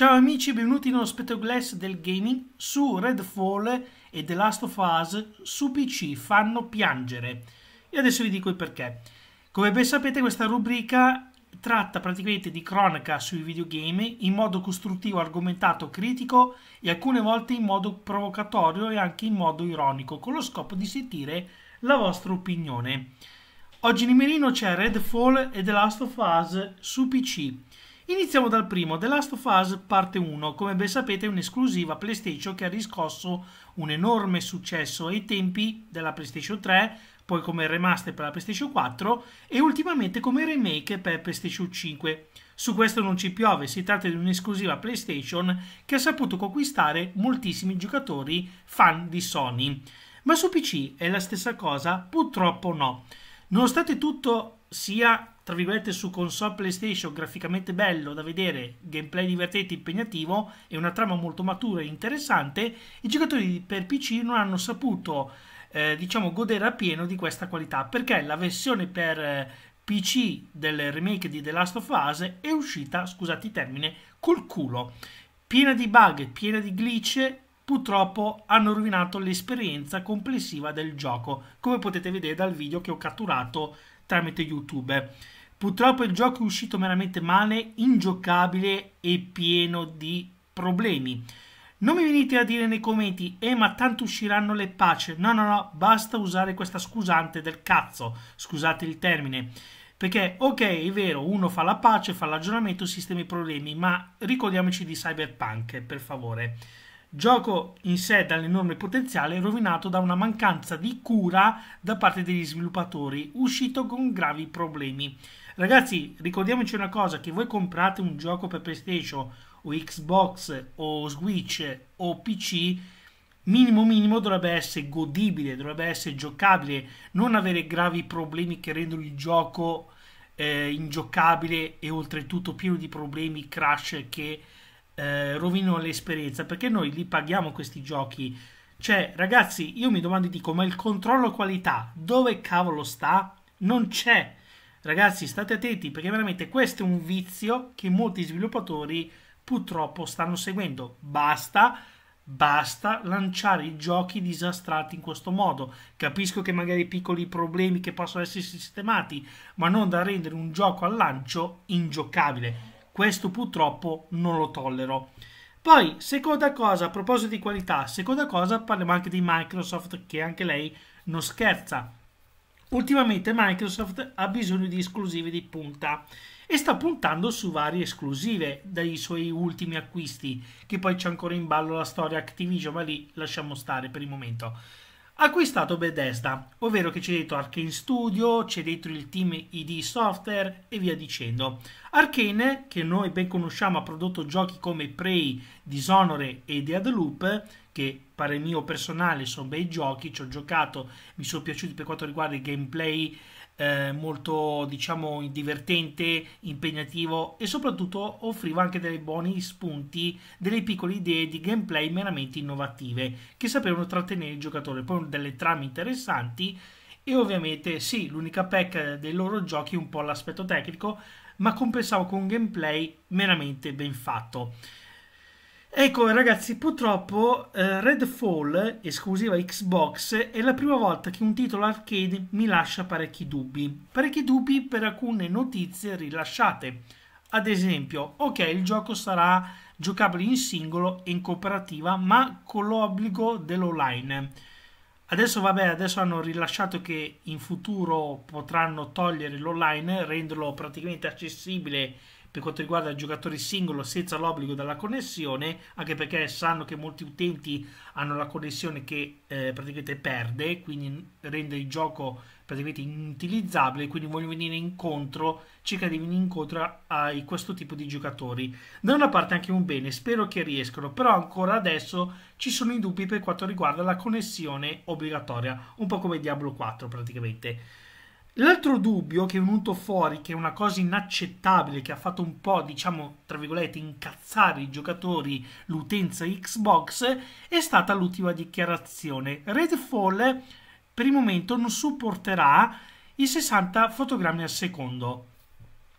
Ciao amici, benvenuti nello uno spettacolares del gaming su Redfall e The Last of Us su PC fanno piangere. E adesso vi dico il perché. Come ben sapete questa rubrica tratta praticamente di cronaca sui videogame in modo costruttivo, argomentato, critico e alcune volte in modo provocatorio e anche in modo ironico, con lo scopo di sentire la vostra opinione. Oggi in Merino c'è Redfall e The Last of Us su PC. Iniziamo dal primo, The Last of Us parte 1, come ben sapete è un'esclusiva PlayStation che ha riscosso un enorme successo ai tempi della PlayStation 3, poi come remaster per la PlayStation 4 e ultimamente come remake per PlayStation 5. Su questo non ci piove, si tratta di un'esclusiva PlayStation che ha saputo conquistare moltissimi giocatori fan di Sony. Ma su PC è la stessa cosa? Purtroppo no. Nonostante tutto sia tra virgolette su console PlayStation graficamente bello da vedere, gameplay divertente, e impegnativo e una trama molto matura e interessante, i giocatori per PC non hanno saputo eh, diciamo godere appieno di questa qualità perché la versione per eh, PC del remake di The Last of Us è uscita, scusate il termine, col culo, piena di bug, piena di glitch purtroppo hanno rovinato l'esperienza complessiva del gioco, come potete vedere dal video che ho catturato tramite YouTube. Purtroppo il gioco è uscito veramente male, ingiocabile e pieno di problemi. Non mi venite a dire nei commenti, eh ma tanto usciranno le pace. No, no, no, basta usare questa scusante del cazzo, scusate il termine. Perché, ok, è vero, uno fa la pace, fa l'aggiornamento, sistema i problemi, ma ricordiamoci di Cyberpunk, per favore gioco in sé dall'enorme potenziale rovinato da una mancanza di cura da parte degli sviluppatori, uscito con gravi problemi. Ragazzi, ricordiamoci una cosa, che voi comprate un gioco per PlayStation o Xbox o Switch o PC, minimo minimo dovrebbe essere godibile, dovrebbe essere giocabile, non avere gravi problemi che rendono il gioco eh, ingiocabile e oltretutto pieno di problemi, crash che eh, rovinano l'esperienza perché noi li paghiamo questi giochi. Cioè, ragazzi, io mi domando e dico, ma il controllo qualità dove cavolo sta? Non c'è. Ragazzi, state attenti perché veramente questo è un vizio che molti sviluppatori purtroppo stanno seguendo. Basta, basta lanciare i giochi disastrati in questo modo. Capisco che magari piccoli problemi che possono essere sistemati, ma non da rendere un gioco al lancio ingiocabile questo purtroppo non lo tollero. Poi, seconda cosa, a proposito di qualità, seconda cosa, parliamo anche di Microsoft, che anche lei non scherza. Ultimamente Microsoft ha bisogno di esclusive di punta e sta puntando su varie esclusive dai suoi ultimi acquisti, che poi c'è ancora in ballo la storia Activision, ma lì lasciamo stare per il momento acquistato Bethesda, ovvero che c'è dentro Arkane Studio, c'è dentro il team ID Software e via dicendo. Arkane, che noi ben conosciamo, ha prodotto giochi come Prey, Dishonored e Dead Loop, che pare mio personale sono bei giochi, ci ho giocato, mi sono piaciuti per quanto riguarda il gameplay, eh, molto diciamo divertente, impegnativo e soprattutto offriva anche dei buoni spunti, delle piccole idee di gameplay meramente innovative che sapevano trattenere il giocatore, poi delle trame interessanti e ovviamente sì, l'unica pecca dei loro giochi è un po' l'aspetto tecnico, ma compensavo con un gameplay meramente ben fatto. Ecco ragazzi, purtroppo eh, Redfall, esclusiva Xbox, è la prima volta che un titolo arcade mi lascia parecchi dubbi. Parecchi dubbi per alcune notizie rilasciate. Ad esempio, ok, il gioco sarà giocabile in singolo e in cooperativa, ma con l'obbligo dell'online. Adesso vabbè, adesso hanno rilasciato che in futuro potranno togliere l'online, renderlo praticamente accessibile per quanto riguarda il giocatore singolo senza l'obbligo della connessione, anche perché sanno che molti utenti hanno la connessione che eh, praticamente perde, quindi rende il gioco praticamente inutilizzabile, quindi voglio venire incontro, cerca di venire incontro a questo tipo di giocatori. Da una parte anche un bene, spero che riescano, però ancora adesso ci sono i dubbi per quanto riguarda la connessione obbligatoria, un po' come Diablo 4 praticamente. L'altro dubbio che è venuto fuori, che è una cosa inaccettabile, che ha fatto un po', diciamo, tra virgolette, incazzare i giocatori, l'utenza Xbox, è stata l'ultima dichiarazione. Redfall per il momento non supporterà i 60 fotogrammi al secondo.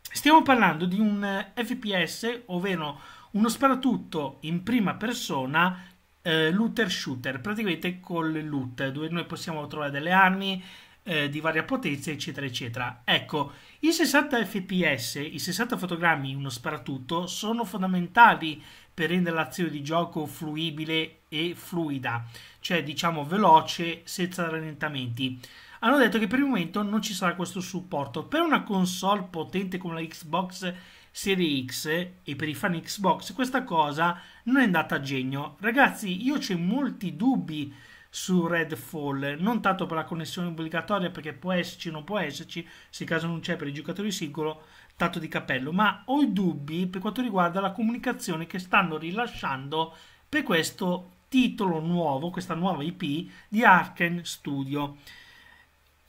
Stiamo parlando di un eh, FPS, ovvero uno sparatutto in prima persona eh, looter shooter, praticamente con le loot, dove noi possiamo trovare delle armi, eh, di varia potenza, eccetera, eccetera. Ecco, i 60 fps, i 60 fotogrammi, uno sparatutto, sono fondamentali per rendere l'azione di gioco fluibile e fluida, cioè diciamo veloce senza rallentamenti. Hanno detto che per il momento non ci sarà questo supporto. Per una console potente come la Xbox Serie X e per i fan Xbox questa cosa non è andata a genio. Ragazzi, io ho molti dubbi su Redfall, non tanto per la connessione obbligatoria perché può esserci o non può esserci, se caso non c'è per i giocatori singolo, tanto di cappello, ma ho i dubbi per quanto riguarda la comunicazione che stanno rilasciando per questo titolo nuovo, questa nuova IP di Arken Studio.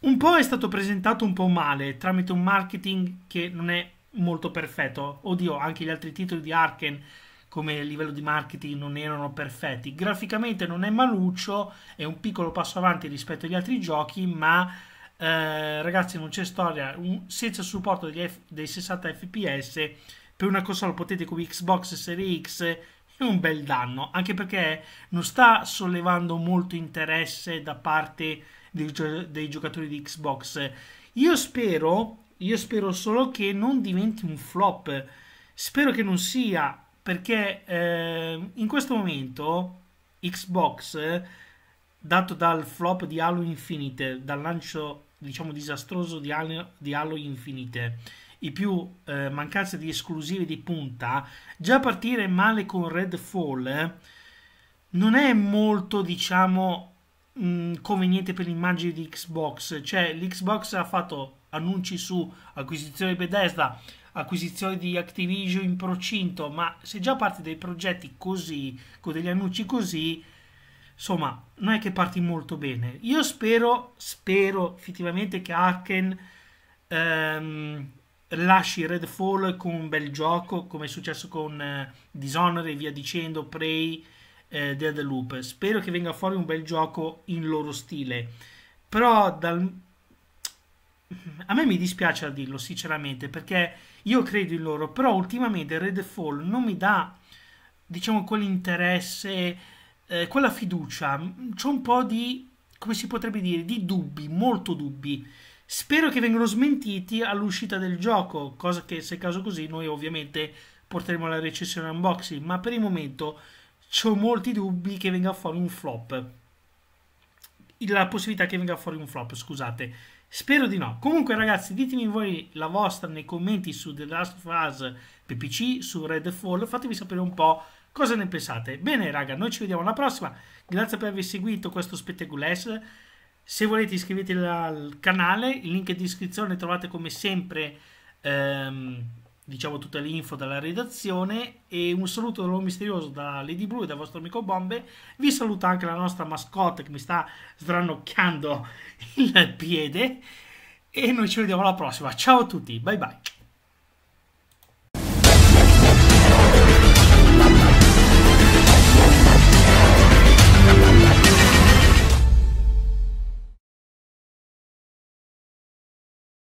Un po' è stato presentato un po' male tramite un marketing che non è molto perfetto. Oddio, anche gli altri titoli di Arken come livello di marketing non erano perfetti. Graficamente non è maluccio, è un piccolo passo avanti rispetto agli altri giochi, ma eh, ragazzi non c'è storia, un, senza il supporto F, dei 60 fps per una console potente come Xbox Series X è un bel danno, anche perché non sta sollevando molto interesse da parte dei, dei giocatori di Xbox. Io spero, io spero solo che non diventi un flop. Spero che non sia perché eh, in questo momento Xbox, dato dal flop di Halo Infinite, dal lancio diciamo disastroso di Halo, di Halo Infinite, i più eh, mancanze di esclusive di punta, già partire male con Redfall non è molto diciamo mh, mm, conveniente per l'immagine di Xbox, cioè l'Xbox ha fatto annunci su acquisizione di Bethesda, acquisizione di Activision in procinto, ma se già parte dei progetti così, con degli annunci così, insomma, non è che parti molto bene. Io spero, spero effettivamente che Haken ehm, lasci Redfall con un bel gioco, come è successo con eh, Dishonored e via dicendo, Prey, eh, Dead Loop. Spero che venga fuori un bel gioco in loro stile. Però dal, Mhm. A me mi dispiace a dirlo, sinceramente, perché io credo in loro, però ultimamente Redfall non mi dà, diciamo, quell'interesse, eh, quella fiducia. C'è un po' di, come si potrebbe dire, di dubbi, molto dubbi. Spero che vengano smentiti all'uscita del gioco, cosa che se caso così noi ovviamente porteremo alla recessione unboxing, ma per il momento ho molti dubbi che venga fuori un flop la possibilità che venga fuori un flop, scusate. Spero di no. Comunque ragazzi, ditemi voi la vostra nei commenti su The Last of Us PPC, su Redfall, fatemi sapere un po' cosa ne pensate. Bene raga, noi ci vediamo alla prossima. Grazie per aver seguito questo spettaculess. Se volete iscrivetevi al canale, il link in descrizione trovate come sempre... Ehm, diciamo tutte le info dalla redazione e un saluto dall'uomo misterioso da Lady Blue e dal vostro amico Bombe vi saluta anche la nostra mascotte che mi sta sdrannocchiando il piede e noi ci vediamo alla prossima ciao a tutti bye bye